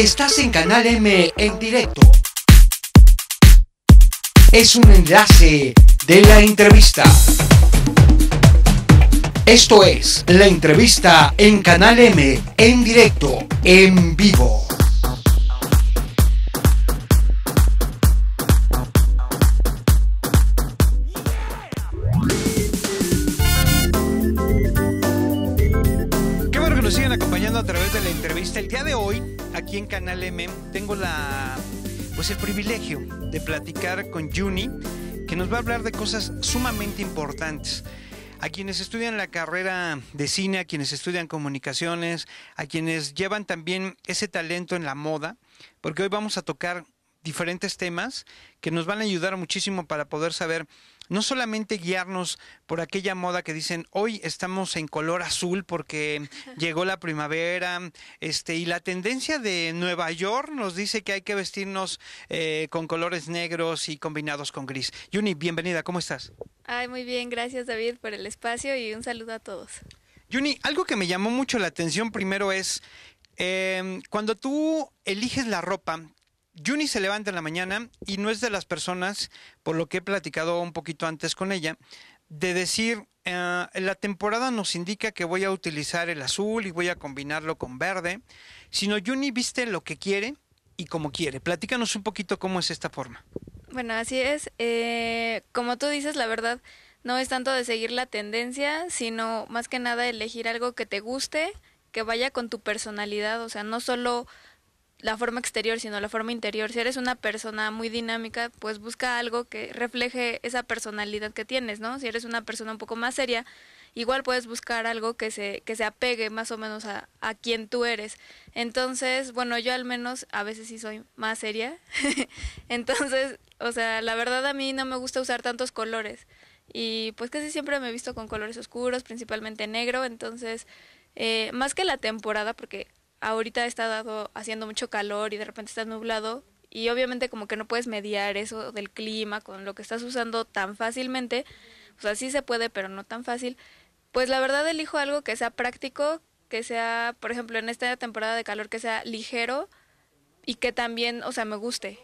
Estás en Canal M en directo. Es un enlace de la entrevista. Esto es la entrevista en Canal M en directo, en vivo. través de la entrevista. El día de hoy, aquí en Canal M, tengo la, pues el privilegio de platicar con Juni, que nos va a hablar de cosas sumamente importantes. A quienes estudian la carrera de cine, a quienes estudian comunicaciones, a quienes llevan también ese talento en la moda, porque hoy vamos a tocar diferentes temas que nos van a ayudar muchísimo para poder saber no solamente guiarnos por aquella moda que dicen, hoy estamos en color azul porque llegó la primavera, este, y la tendencia de Nueva York nos dice que hay que vestirnos eh, con colores negros y combinados con gris. Juni, bienvenida, ¿cómo estás? Ay, muy bien, gracias David por el espacio y un saludo a todos. Juni, algo que me llamó mucho la atención primero es em, cuando tú eliges la ropa, Juni se levanta en la mañana y no es de las personas, por lo que he platicado un poquito antes con ella, de decir, ah, la temporada nos indica que voy a utilizar el azul y voy a combinarlo con verde, sino Juni viste lo que quiere y como quiere. Platícanos un poquito cómo es esta forma. Bueno, así es. Eh, como tú dices, la verdad, no es tanto de seguir la tendencia, sino más que nada elegir algo que te guste, que vaya con tu personalidad, o sea, no solo la forma exterior, sino la forma interior. Si eres una persona muy dinámica, pues busca algo que refleje esa personalidad que tienes, ¿no? Si eres una persona un poco más seria, igual puedes buscar algo que se, que se apegue más o menos a, a quien tú eres. Entonces, bueno, yo al menos a veces sí soy más seria. Entonces, o sea, la verdad a mí no me gusta usar tantos colores. Y pues casi siempre me he visto con colores oscuros, principalmente negro. Entonces, eh, más que la temporada, porque ahorita está dado haciendo mucho calor y de repente está nublado y obviamente como que no puedes mediar eso del clima con lo que estás usando tan fácilmente, o sea, sí se puede, pero no tan fácil. Pues la verdad elijo algo que sea práctico, que sea, por ejemplo, en esta temporada de calor que sea ligero y que también, o sea, me guste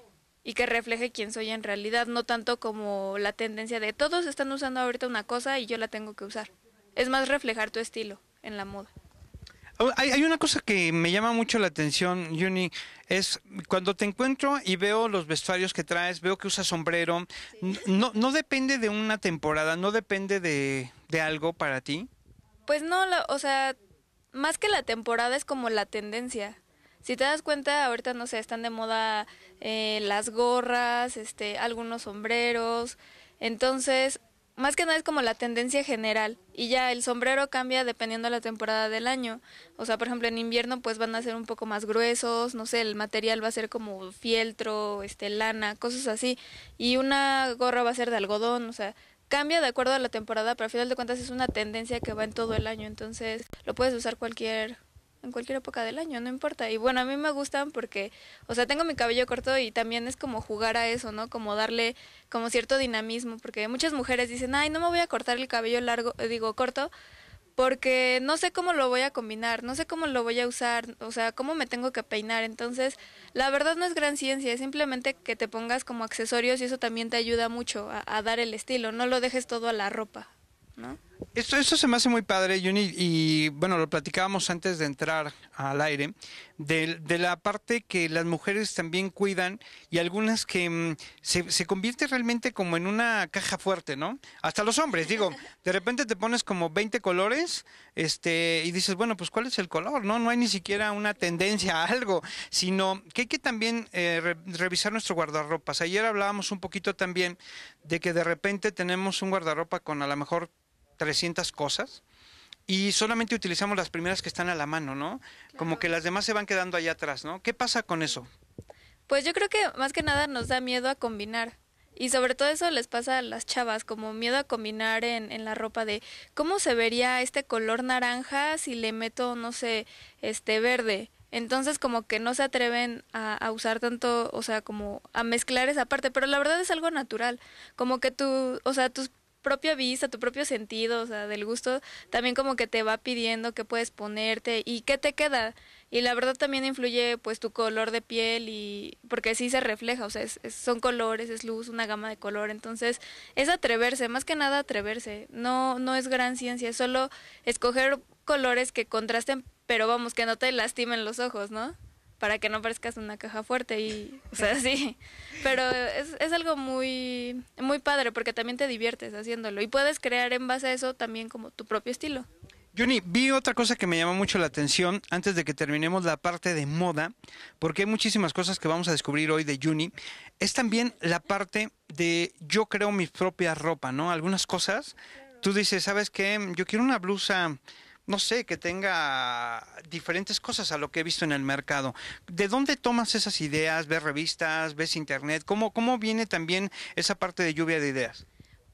y que refleje quién soy en realidad, no tanto como la tendencia de todos están usando ahorita una cosa y yo la tengo que usar. Es más reflejar tu estilo en la moda. Oh, hay, una cosa que me llama mucho la atención, Juni, es cuando te encuentro y veo los vestuarios que traes, veo que usas sombrero, no, no depende de una temporada, no depende de, de algo para ti. Pues no, o sea, más que la temporada es como la tendencia. Si te das cuenta, ahorita no sé, están de moda eh, las gorras, este, algunos sombreros. Entonces, más que nada es como la tendencia general y ya el sombrero cambia dependiendo de la temporada del año. O sea, por ejemplo, en invierno pues van a ser un poco más gruesos, no sé, el material va a ser como fieltro, este lana, cosas así y una gorra va a ser de algodón, o sea, cambia de acuerdo a la temporada, pero al final de cuentas es una tendencia que va en todo el año, entonces lo puedes usar cualquier en cualquier época del año, no importa. Y bueno, a mí me gustan porque, o sea, tengo mi cabello corto y también es como jugar a eso, ¿no? Como darle como cierto dinamismo, porque muchas mujeres dicen, ay, no me voy a cortar el cabello largo, eh, digo, corto, porque no sé cómo lo voy a combinar, no sé cómo lo voy a usar, o sea, cómo me tengo que peinar. Entonces, la verdad no es gran ciencia, es simplemente que te pongas como accesorios y eso también te ayuda mucho a, a dar el estilo, no lo dejes todo a la ropa, ¿no? Esto, esto se me hace muy padre, Juni, y bueno, lo platicábamos antes de entrar al aire, de, la parte que las mujeres también cuidan y algunas que mm, se, se, convierte realmente como en una caja fuerte, ¿no? Hasta los hombres, digo, de repente te pones como 20 colores este, y dices, bueno, pues ¿cuál es el color? No, no hay ni siquiera una tendencia a algo, sino que hay que también eh, revisar nuestro guardarropas. Ayer hablábamos un poquito también de que de repente tenemos un guardarropa con a lo mejor 300 cosas y solamente utilizamos las primeras que están a la mano, ¿no? Como que las demás se van quedando allá atrás, ¿no? ¿Qué pasa con eso? Pues yo creo que más que nada nos da miedo a combinar. Y sobre todo eso les pasa a las chavas, como miedo a combinar en, en la ropa de cómo se vería este color naranja si le meto, no sé, este verde. Entonces como que no se atreven a, a, usar tanto, o sea, como a mezclar esa parte, pero la verdad es algo natural, como que tú, o sea, tus propia vista, tu propio sentido, o sea, del gusto, también como que te va pidiendo qué puedes ponerte y qué te queda. Y la verdad también influye pues tu color de piel y porque sí se refleja, o sea, son colores, es luz, una gama de color, entonces es atreverse, más que nada atreverse. No no es gran ciencia, es solo escoger colores que contrasten, pero vamos, que no te lastimen los ojos, ¿no? para que no parezcas una caja fuerte y, o sea, sí. Pero es, algo muy, muy padre porque también te diviertes haciéndolo y puedes crear en base a eso también como tu propio estilo. Juni, vi otra cosa que me llama mucho la atención antes de que terminemos la parte de moda, porque hay muchísimas cosas que vamos a descubrir hoy de Juni. Es también la parte de yo creo mi propia ropa, ¿no? Algunas cosas, tú dices, ¿sabes qué? Yo quiero una blusa no sé, que tenga diferentes cosas a lo que he visto en el mercado. ¿De dónde tomas esas ideas? ¿Ves revistas? ¿Ves internet? ¿Cómo, cómo viene también esa parte de lluvia de ideas?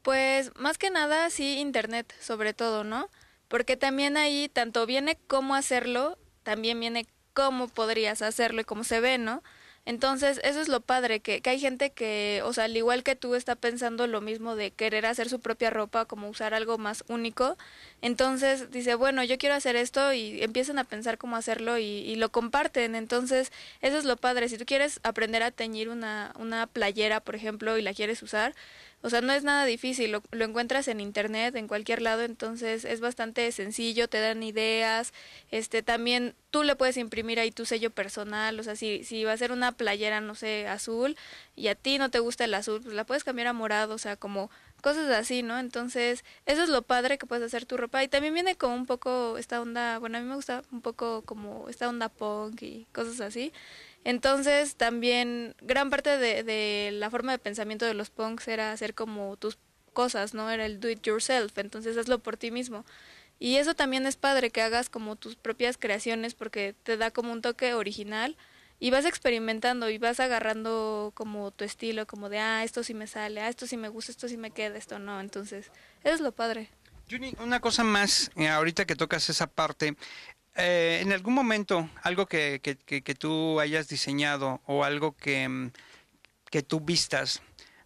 Pues más que nada, sí, internet, sobre todo, ¿no? Porque también ahí tanto viene cómo hacerlo, también viene cómo podrías hacerlo y cómo se ve, ¿no? Entonces, eso es lo padre, que, hay gente que, o sea, al igual que tú, está pensando lo mismo de querer hacer su propia ropa, como usar algo más único. Entonces, dice, bueno, yo quiero hacer esto y empiezan a pensar cómo hacerlo y, y lo comparten. Entonces, eso es lo padre. Si tú quieres aprender a teñir una, una playera, por ejemplo, y la quieres usar, o sea, no es nada difícil, lo, encuentras en internet, en cualquier lado, entonces es bastante sencillo, te dan ideas, este también tú le puedes imprimir ahí tu sello personal, o sea, si, si va a ser una playera, no sé, azul, y a ti no te gusta el azul, pues la puedes cambiar a morado, o sea, como cosas así, ¿no? Entonces, eso es lo padre que puedes hacer tu ropa. Y también viene como un poco esta onda, bueno, a mí me gusta un poco como esta onda punk y cosas así. Entonces también gran parte de, la forma de pensamiento de los punks era hacer como tus cosas, ¿no? Era el do it yourself, entonces hazlo por ti mismo. Y eso también es padre que hagas como tus propias creaciones porque te da como un toque original y vas experimentando y vas agarrando como tu estilo, como de, ah, esto sí me sale, ah, esto sí me gusta, esto sí me queda, esto no. Entonces, eso es lo padre. Juni, una cosa más, eh, ahorita que tocas esa parte, eh, en algún momento algo que, que, que, tú hayas diseñado o algo que, mm, que tú vistas,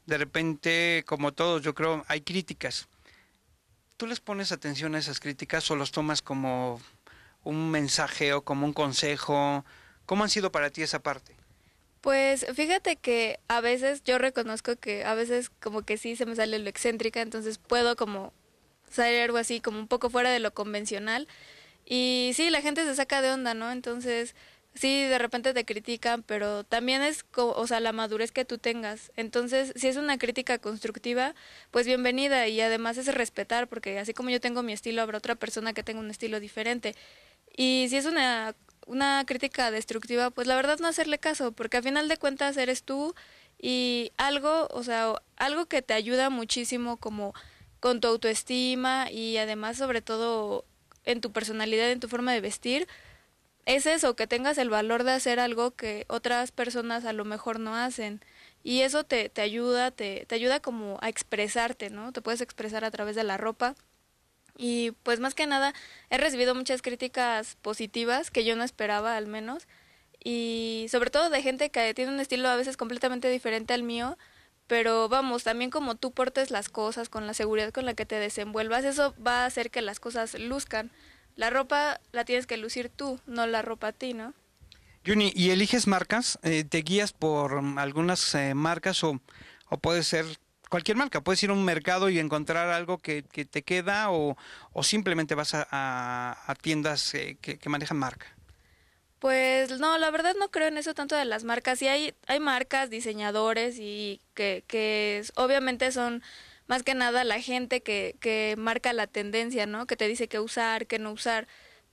de repente, como todos, yo creo, hay críticas. ¿Tú les pones atención a esas críticas o los tomas como un mensaje o como un consejo? ¿Cómo han sido para ti esa parte? Pues fíjate que a veces yo reconozco que a veces como que sí se me sale lo excéntrica, entonces puedo como salir algo así como un poco fuera de lo convencional, y sí, la gente se saca de onda, ¿no? Entonces, sí, de repente te critican, pero también es, o sea, la madurez que tú tengas. Entonces, si es una crítica constructiva, pues bienvenida y además es respetar, porque así como yo tengo mi estilo, habrá otra persona que tenga un estilo diferente. Y si es una, una crítica destructiva, pues la verdad no hacerle caso, porque al final de cuentas eres tú y algo, o sea, algo que te ayuda muchísimo como con tu autoestima y además sobre todo en tu personalidad, en tu forma de vestir, es eso, que tengas el valor de hacer algo que otras personas a lo mejor no hacen. Y eso te, te ayuda, te, te ayuda como a expresarte, ¿no? Te puedes expresar a través de la ropa. Y pues más que nada, he recibido muchas críticas positivas que yo no esperaba al menos. Y sobre todo de gente que tiene un estilo a veces completamente diferente al mío pero vamos, también como tú portes las cosas, con la seguridad con la que te desenvuelvas, eso va a hacer que las cosas luzcan. La ropa la tienes que lucir tú, no la ropa a ti, ¿no? Juni, ¿y eliges marcas? Eh, ¿Te guías por mm, algunas eh, marcas o, o puede ser cualquier marca? Puedes ir a un mercado y encontrar algo que, te queda o, simplemente vas a, a, tiendas eh, que, que manejan marca. Pues no, la verdad no creo en eso tanto de las marcas. Y hay, hay marcas, diseñadores y que, que obviamente son más que nada la gente que, que marca la tendencia, ¿no? Que te dice qué usar, qué no usar.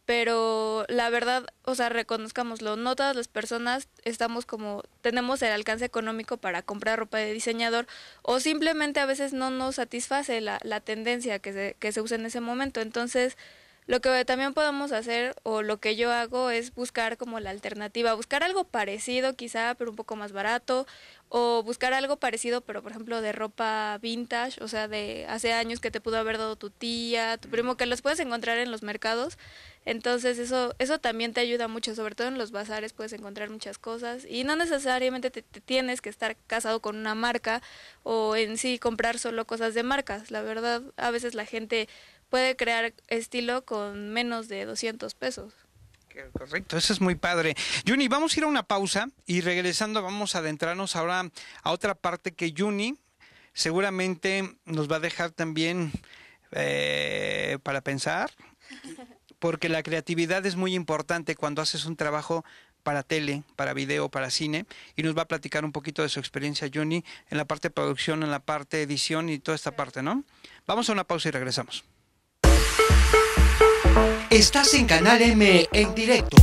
Pero la verdad, o sea, reconozcámoslo, no todas las personas estamos como, tenemos el alcance económico para comprar ropa de diseñador o simplemente a veces no nos satisface la, la tendencia que se, que se usa en ese momento. Entonces, lo que también podemos hacer o lo que yo hago es buscar como la alternativa, buscar algo parecido quizá, pero un poco más barato, o buscar algo parecido, pero por ejemplo de ropa vintage, o sea, de hace años que te pudo haber dado tu tía, tu primo, que los puedes encontrar en los mercados. Entonces eso, eso también te ayuda mucho, sobre todo en los bazares puedes encontrar muchas cosas y no necesariamente te, tienes que estar casado con una marca o en sí comprar solo cosas de marcas. La verdad, a veces la gente puede crear estilo con menos de 200 pesos. Correcto, eso es muy padre. Juni, vamos a ir a una pausa y regresando vamos a adentrarnos ahora a otra parte que Juni seguramente nos va a dejar también eh, para pensar, porque la creatividad es muy importante cuando haces un trabajo para tele, para video, para cine, y nos va a platicar un poquito de su experiencia, Juni, en la parte de producción, en la parte de edición y toda esta parte, ¿no? Vamos a una pausa y regresamos. Estás en Canal M en directo.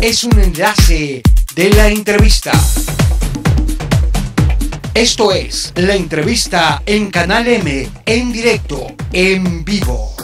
Es un enlace de la entrevista. Esto es la entrevista en Canal M en directo, en vivo.